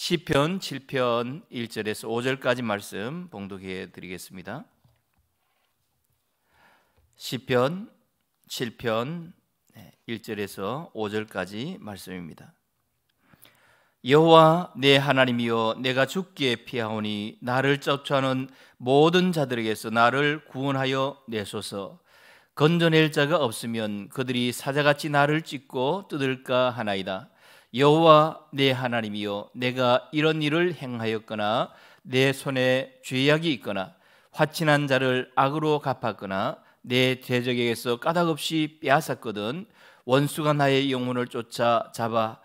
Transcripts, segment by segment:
시편 7편 1절에서 5절까지 말씀 봉독해 드리겠습니다. 시편 7편 1절에서 5절까지 말씀입니다. 여호와 내 하나님이여 내가 죽기에 피하오니 나를 쫓아오는 모든 자들에게서 나를 구원하여 내소서 건져낼 자가 없으면 그들이 사자같이 나를 찢고 뜯을까 하나이다 여호와 내 하나님이여 내가 이런 일을 행하였거나 내 손에 죄악이 있거나 화친한 자를 악으로 갚았거나 내 대적에게서 까닭없이 빼앗았거든 원수가 나의 영혼을 쫓아 잡아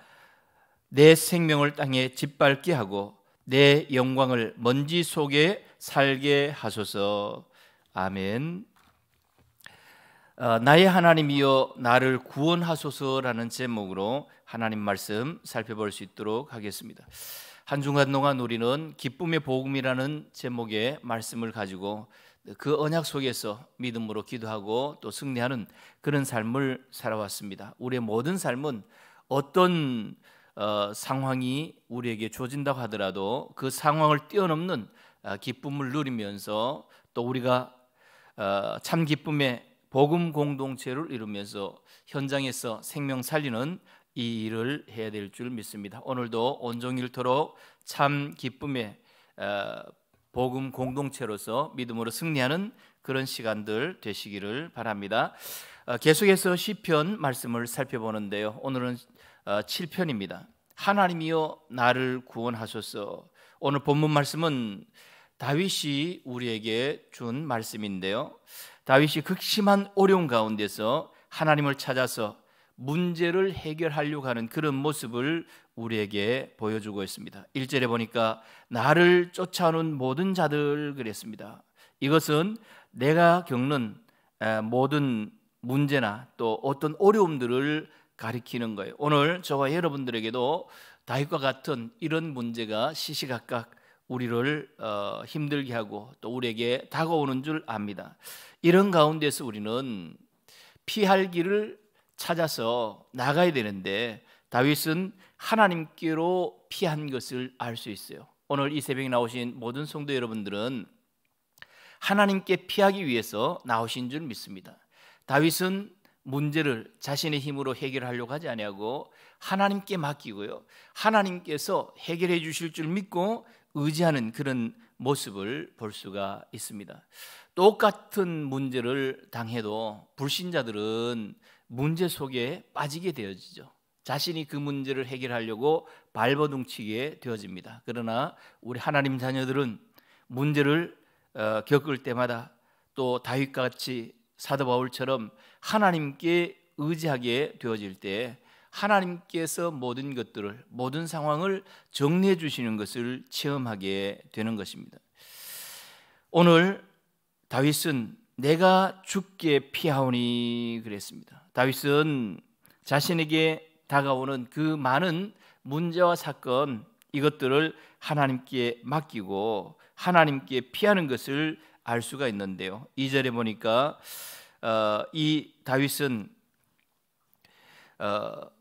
내 생명을 땅에 짓밟게 하고 내 영광을 먼지 속에 살게 하소서 아멘 어, 나의 하나님이여 나를 구원하소서라는 제목으로 하나님 말씀 살펴볼 수 있도록 하겠습니다. 한 주간 동안 우리는 기쁨의 복음이라는 제목의 말씀을 가지고 그 언약 속에서 믿음으로 기도하고 또 승리하는 그런 삶을 살아왔습니다. 우리의 모든 삶은 어떤 어, 상황이 우리에게 조진다고 하더라도 그 상황을 뛰어넘는 어, 기쁨을 누리면서 또 우리가 어, 참 기쁨의 복음 공동체를 이루면서 현장에서 생명 살리는 이 일을 해야 될 줄 믿습니다. 오늘도 온종일토록 참 기쁨의 어, 복음 공동체로서 믿음으로 승리하는 그런 시간들 되시기를 바랍니다. 어, 계속해서 시편 말씀을 살펴보는데요. 오늘은 7편입니다. 어, 하나님이여 나를 구원하소서. 오늘 본문 말씀은 다윗이 우리에게 준 말씀인데요. 다윗이 극심한 어려움 가운데서 하나님을 찾아서 문제를 해결하려고 하는 그런 모습을 우리에게 보여주고 있습니다. 1절에 보니까 나를 쫓아오는 모든 자들 그랬습니다. 이것은 내가 겪는 모든 문제나 또 어떤 어려움들을 가리키는 거예요. 오늘 저와 여러분들에게도 다윗과 같은 이런 문제가 시시각각 우리를 어, 힘들게 하고 또 우리에게 다가오는 줄 압니다. 이런 가운데서 우리는 피할 길을 찾아서 나가야 되는데 다윗은 하나님께로 피한 것을 알 수 있어요. 오늘 이 새벽에 나오신 모든 성도 여러분들은 하나님께 피하기 위해서 나오신 줄 믿습니다. 다윗은 문제를 자신의 힘으로 해결하려고 하지 아니하고 하나님께 맡기고요. 하나님께서 해결해 주실 줄 믿고 의지하는 그런 모습을 볼 수가 있습니다. 똑같은 문제를 당해도 불신자들은 문제 속에 빠지게 되어지죠. 자신이 그 문제를 해결하려고 발버둥치게 되어집니다. 그러나 우리 하나님 자녀들은 문제를 어, 겪을 때마다 또 다윗같이 사도 바울처럼 하나님께 의지하게 되어질 때 하나님께서 모든 것들을 모든 상황을 정리해 주시는 것을 체험하게 되는 것입니다. 오늘 다윗은 내가 죽게 피하오니 그랬습니다. 다윗은 자신에게 다가오는 그 많은 문제와 사건 이것들을 하나님께 맡기고 하나님께 피하는 것을 알 수가 있는데요. 2절에 보니까 어, 이 다윗은 어,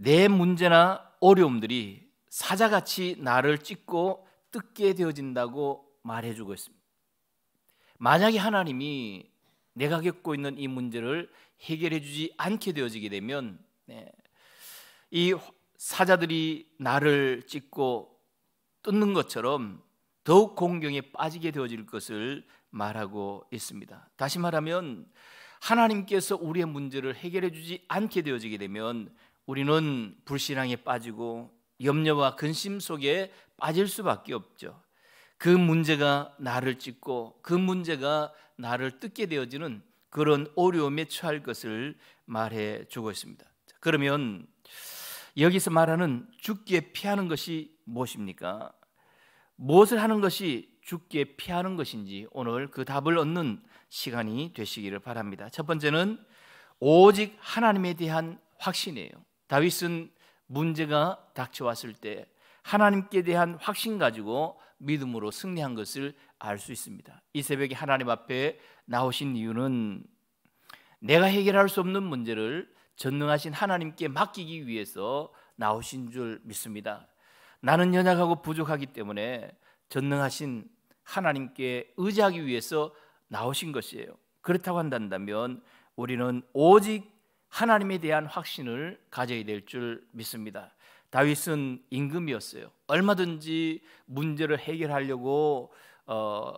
내 문제나 어려움들이 사자같이 나를 찢고 뜯게 되어진다고 말해주고 있습니다. 만약에 하나님이 내가 겪고 있는 이 문제를 해결해 주지 않게 되어지게 되면 네, 이 사자들이 나를 찢고 뜯는 것처럼 더욱 공경에 빠지게 되어질 것을 말하고 있습니다. 다시 말하면 하나님께서 우리의 문제를 해결해 주지 않게 되어지게 되면 우리는 불신앙에 빠지고 염려와 근심 속에 빠질 수밖에 없죠. 그 문제가 나를 찢고 그 문제가 나를 뜯게 되어지는 그런 어려움에 처할 것을 말해 주고 있습니다. 그러면 여기서 말하는 죽기 피하는 것이 무엇입니까? 무엇을 하는 것이 죽기 피하는 것인지 오늘 그 답을 얻는 시간이 되시기를 바랍니다. 첫 번째는 오직 하나님에 대한 확신이에요. 다윗은 문제가 닥쳐왔을 때 하나님께 대한 확신 가지고 믿음으로 승리한 것을 알 수 있습니다. 이 새벽에 하나님 앞에 나오신 이유는 내가 해결할 수 없는 문제를 전능하신 하나님께 맡기기 위해서 나오신 줄 믿습니다. 나는 연약하고 부족하기 때문에 전능하신 하나님께 의지하기 위해서 나오신 것이에요. 그렇다고 한다면 우리는 오직 하나님에 대한 확신을 가져야 될 줄 믿습니다. 다윗은 임금이었어요. 얼마든지 문제를 해결하려고 어,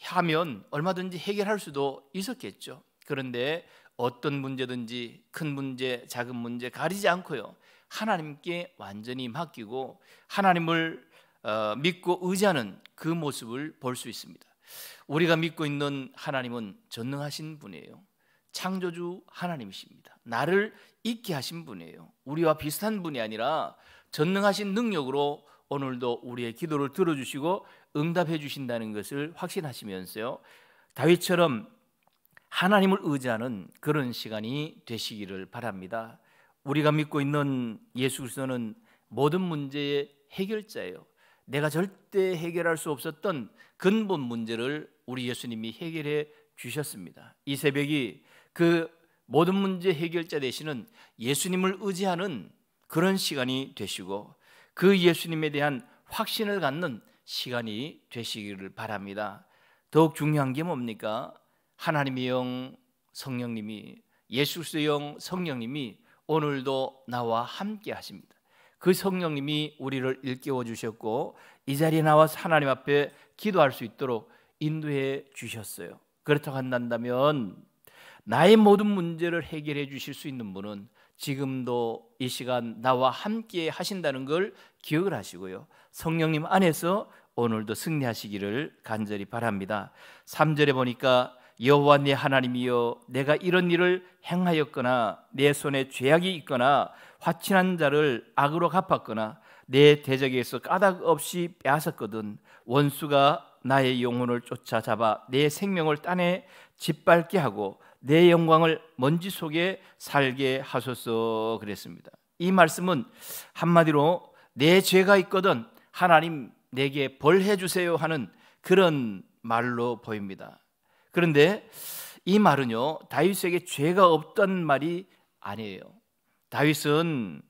하면 얼마든지 해결할 수도 있었겠죠. 그런데 어떤 문제든지 큰 문제, 작은 문제 가리지 않고요. 하나님께 완전히 맡기고 하나님을 어, 믿고 의지하는 그 모습을 볼 수 있습니다. 우리가 믿고 있는 하나님은 전능하신 분이에요. 창조주 하나님이십니다. 나를 있게 하신 분이에요. 우리와 비슷한 분이 아니라 전능하신 능력으로 오늘도 우리의 기도를 들어주시고 응답해 주신다는 것을 확신하시면서요. 다윗처럼 하나님을 의지하는 그런 시간이 되시기를 바랍니다. 우리가 믿고 있는 예수 그리는 모든 문제의 해결자예요. 내가 절대 해결할 수 없었던 근본 문제를 우리 예수님이 해결해 주셨습니다. 이 새벽이 그 모든 문제 해결자 되시는 예수님을 의지하는 그런 시간이 되시고 그 예수님에 대한 확신을 갖는 시간이 되시기를 바랍니다. 더욱 중요한 게 뭡니까? 하나님의 영 성령님이 예수의 영 성령님이 오늘도 나와 함께 하십니다. 그 성령님이 우리를 일깨워 주셨고 이 자리에 나와서 하나님 앞에 기도할 수 있도록 인도해 주셨어요. 그렇다고 한다면 나의 모든 문제를 해결해 주실 수 있는 분은 지금도 이 시간 나와 함께 하신다는 걸 기억을 하시고요. 성령님 안에서 오늘도 승리하시기를 간절히 바랍니다. 3절에 보니까 여호와 내 하나님이여 내가 이런 일을 행하였거나 내 손에 죄악이 있거나 화친한 자를 악으로 갚았거나 내 대적에서 까닭 없이 빼앗았거든 원수가 나의 영혼을 쫓아잡아 내 생명을 따내 짓밟게 하고 내 영광을 먼지 속에 살게 하소서 그랬습니다. 이 말씀은 한마디로 내 죄가 있거든 하나님 내게 벌해 주세요 하는 그런 말로 보입니다. 그런데 이 말은요 다윗에게 죄가 없던 말이 아니에요. 다윗은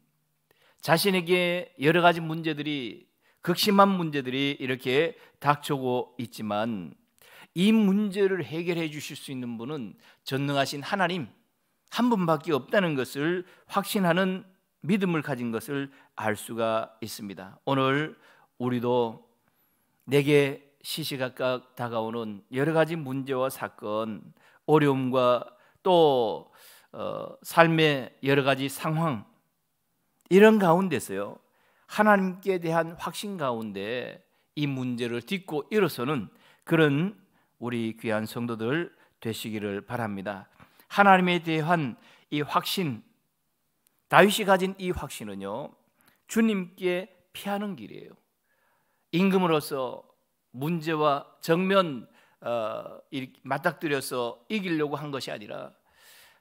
자신에게 여러 가지 문제들이 극심한 문제들이 이렇게 닥쳐고 있지만 이 문제를 해결해 주실 수 있는 분은 전능하신 하나님 한 분밖에 없다는 것을 확신하는 믿음을 가진 것을 알 수가 있습니다. 오늘 우리도 내게 시시각각 다가오는 여러 가지 문제와 사건, 어려움과 또 어, 삶의 여러 가지 상황 이런 가운데서요 하나님께 대한 확신 가운데 이 문제를 딛고 일어서는 그런 우리 귀한 성도들 되시기를 바랍니다. 하나님에 대한 이 확신, 다윗이 가진 이 확신은요, 주님께 피하는 길이에요. 임금으로서 문제와 정면 어, 맞닥뜨려서 이기려고 한 것이 아니라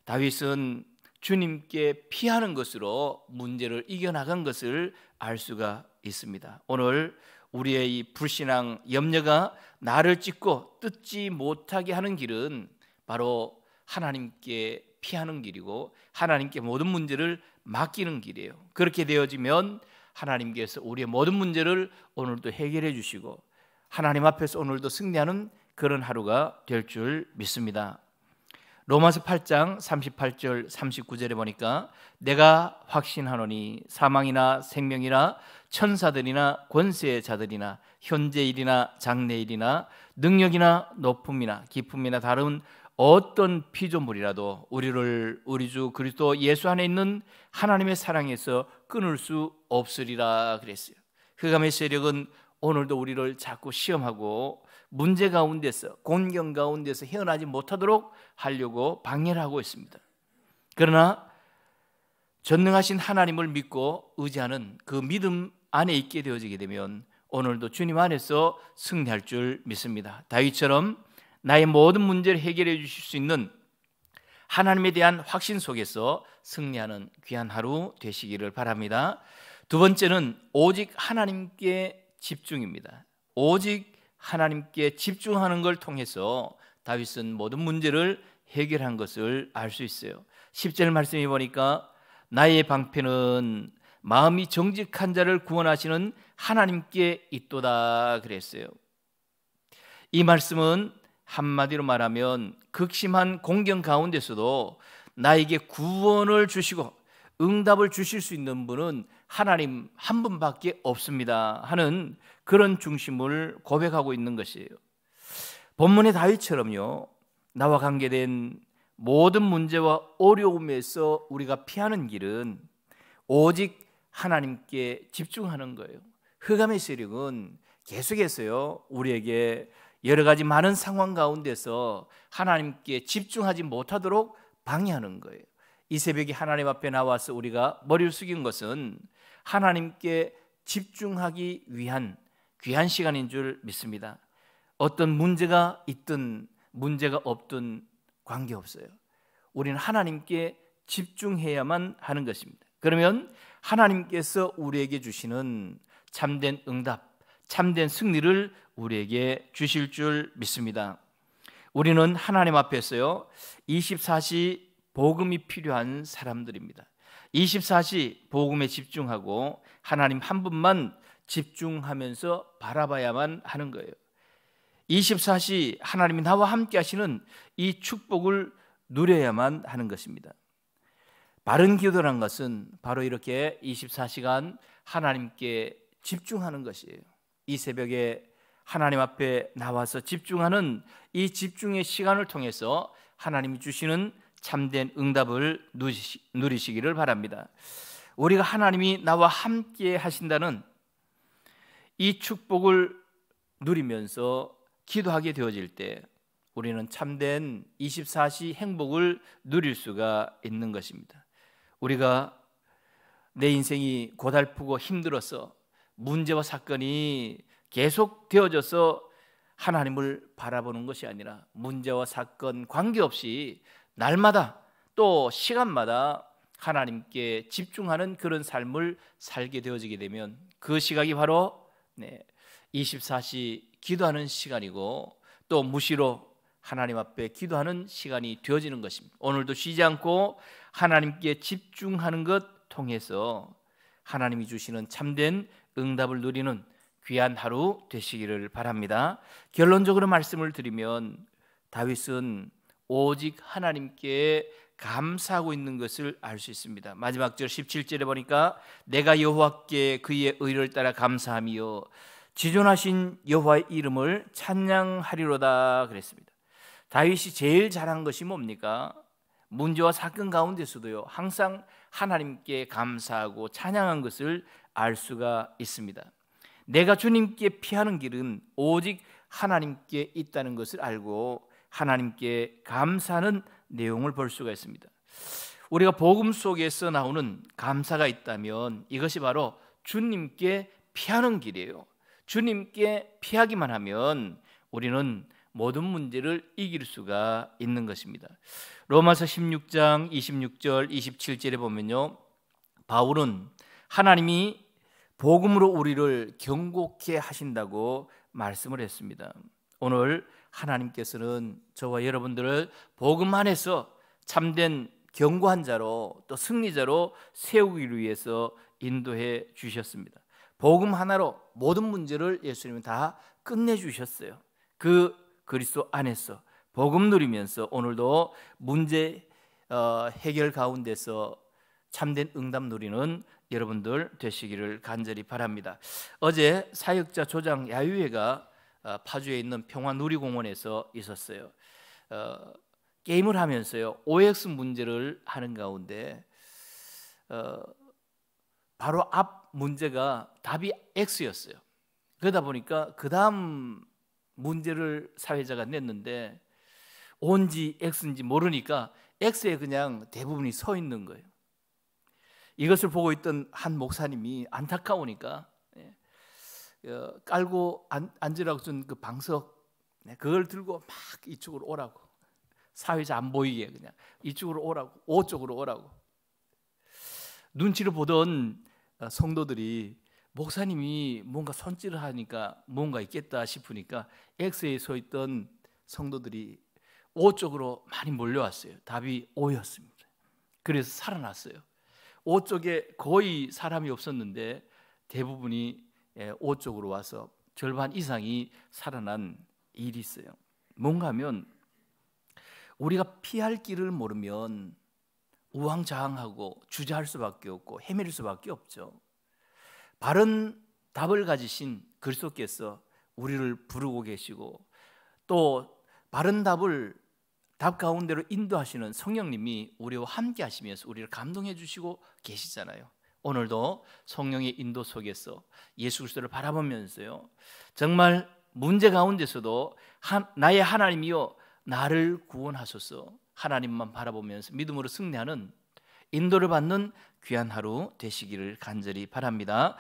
다윗은 주님께 피하는 것으로 문제를 이겨나간 것을 알 수가 있습니다. 오늘 우리의 이 불신앙 염려가 나를 찢고 뜯지 못하게 하는 길은 바로 하나님께 피하는 길이고 하나님께 모든 문제를 맡기는 길이에요. 그렇게 되어지면 하나님께서 우리의 모든 문제를 오늘도 해결해 주시고 하나님 앞에서 오늘도 승리하는 그런 하루가 될 줄 믿습니다. 로마서 8장 38절 39절에 보니까 내가 확신하노니 사망이나 생명이나 천사들이나 권세의 자들이나 현재일이나 장래일이나 능력이나 높음이나 기쁨이나 다른 어떤 피조물이라도 우리를 우리 주 그리스도 예수 안에 있는 하나님의 사랑에서 끊을 수 없으리라 그랬어요. 흑암의 그 세력은 오늘도 우리를 자꾸 시험하고 문제 가운데서 곤경 가운데서 헤어나지 못하도록 하려고 방해를 하고 있습니다. 그러나 전능하신 하나님을 믿고 의지하는 그 믿음 안에 있게 되어지게 되면 오늘도 주님 안에서 승리할 줄 믿습니다. 다윗처럼 나의 모든 문제를 해결해 주실 수 있는 하나님에 대한 확신 속에서 승리하는 귀한 하루 되시기를 바랍니다. 두 번째는 오직 하나님께 집중입니다. 오직 하나님께 집중하는 걸 통해서 다윗은 모든 문제를 해결한 것을 알 수 있어요. 10절 말씀해 보니까 나의 방패는 마음이 정직한 자를 구원하시는 하나님께 있도다 그랬어요. 이 말씀은 한마디로 말하면 극심한 공경 가운데서도 나에게 구원을 주시고 응답을 주실 수 있는 분은 하나님 한 분밖에 없습니다 하는 그런 중심을 고백하고 있는 것이에요. 본문의 다윗처럼요. 나와 관계된 모든 문제와 어려움에서 우리가 피하는 길은 오직 하나님께 집중하는 거예요. 흑암의 세력은 계속해서요. 우리에게 여러 가지 많은 상황 가운데서 하나님께 집중하지 못하도록 방해하는 거예요. 이 새벽에 하나님 앞에 나와서 우리가 머리를 숙인 것은 하나님께 집중하기 위한 귀한 시간인 줄 믿습니다. 어떤 문제가 있든 문제가 없든 관계없어요. 우리는 하나님께 집중해야만 하는 것입니다. 그러면 하나님께서 우리에게 주시는 참된 응답, 참된 승리를 우리에게 주실 줄 믿습니다. 우리는 하나님 앞에서요, 24시 복음이 필요한 사람들입니다. 24시 복음에 집중하고 하나님 한 분만 집중하면서 바라봐야만 하는 거예요. 24시 하나님이 나와 함께 하시는 이 축복을 누려야만 하는 것입니다. 바른 기도란 것은 바로 이렇게 24시간 하나님께 집중하는 것이에요. 이 새벽에 하나님 앞에 나와서 집중하는 이 집중의 시간을 통해서 하나님이 주시는 참된 응답을 누리시기를 바랍니다. 우리가 하나님이 나와 함께 하신다는 이 축복을 누리면서 기도하게 되어질 때 우리는 참된 24시 행복을 누릴 수가 있는 것입니다. 우리가 내 인생이 고달프고 힘들어서 문제와 사건이 계속 되어져서 하나님을 바라보는 것이 아니라 문제와 사건 관계없이 날마다 또 시간마다 하나님께 집중하는 그런 삶을 살게 되어지게 되면 그 시각이 바로 네, 24시 기도하는 시간이고 또 무시로 하나님 앞에 기도하는 시간이 되어지는 것입니다. 오늘도 쉬지 않고 하나님께 집중하는 것 통해서 하나님이 주시는 참된 응답을 누리는 귀한 하루 되시기를 바랍니다. 결론적으로 말씀을 드리면 다윗은 오직 하나님께 감사하고 있는 것을 알 수 있습니다. 마지막 절 17절에 보니까 내가 여호와께 그의 의를 따라 감사하며 지존하신 여호와의 이름을 찬양하리로다 그랬습니다. 다윗이 제일 잘한 것이 뭡니까? 문제와 사건 가운데서도요. 항상 하나님께 감사하고 찬양한 것을 알 수가 있습니다. 내가 주님께 피하는 길은 오직 하나님께 있다는 것을 알고 하나님께 감사하는 내용을 볼 수가 있습니다. 우리가 복음 속에서 나오는 감사가 있다면 이것이 바로 주님께 피하는 길이에요. 주님께 피하기만 하면 우리는 모든 문제를 이길 수가 있는 것입니다. 로마서 16장 26절 27절에 보면요. 바울은 하나님이 복음으로 우리를 경고케 하신다고 말씀을 했습니다. 오늘 하나님께서는 저와 여러분들을 복음 안에서 참된 경고한 자로 또 승리자로 세우기를 위해서 인도해 주셨습니다. 복음 하나로 모든 문제를 예수님은 다 끝내 주셨어요. 그 그리스도 안에서 복음 누리면서 오늘도 문제 어, 해결 가운데서 참된 응답 누리는 여러분들 되시기를 간절히 바랍니다. 어제 사역자 조장 야유회가 어, 파주에 있는 평화누리공원에서 있었어요. 어, 게임을 하면서요 OX 문제를 하는 가운데 어, 바로 앞 문제가 답이 X였어요. 그러다 보니까 그 다음 문제를 사회자가 냈는데 온지 X인지 모르니까 X에 그냥 대부분이 서 있는 거예요. 이것을 보고 있던 한 목사님이 안타까우니까 어, 깔고 앉으라고 준 그 방석 네, 그걸 들고 막 이쪽으로 오라고 사회자 안 보이게 그냥 이쪽으로 오라고 오 쪽으로 오라고 눈치를 보던 어, 성도들이 목사님이 뭔가 손질을 하니까 뭔가 있겠다 싶으니까 엑스에서 있던 성도들이 오 쪽으로 많이 몰려왔어요. 답이 O였습니다. 그래서 살아났어요. 오 쪽에 거의 사람이 없었는데 대부분이 예, 옷 쪽으로 와서 절반 이상이 살아난 일이 있어요. 뭔가 하면 우리가 피할 길을 모르면 우왕좌왕하고 주저할 수밖에 없고 헤맬 수밖에 없죠. 바른 답을 가지신 그리스도께서 우리를 부르고 계시고 또 바른 답을 답 가운데로 인도하시는 성령님이 우리와 함께 하시면서 우리를 감동해 주시고 계시잖아요. 오늘도 성령의 인도 속에서 예수 그리스도를 바라보면서요. 정말 문제 가운데서도 나의 하나님이요 나를 구원하소서 하나님만 바라보면서 믿음으로 승리하는 인도를 받는 귀한 하루 되시기를 간절히 바랍니다.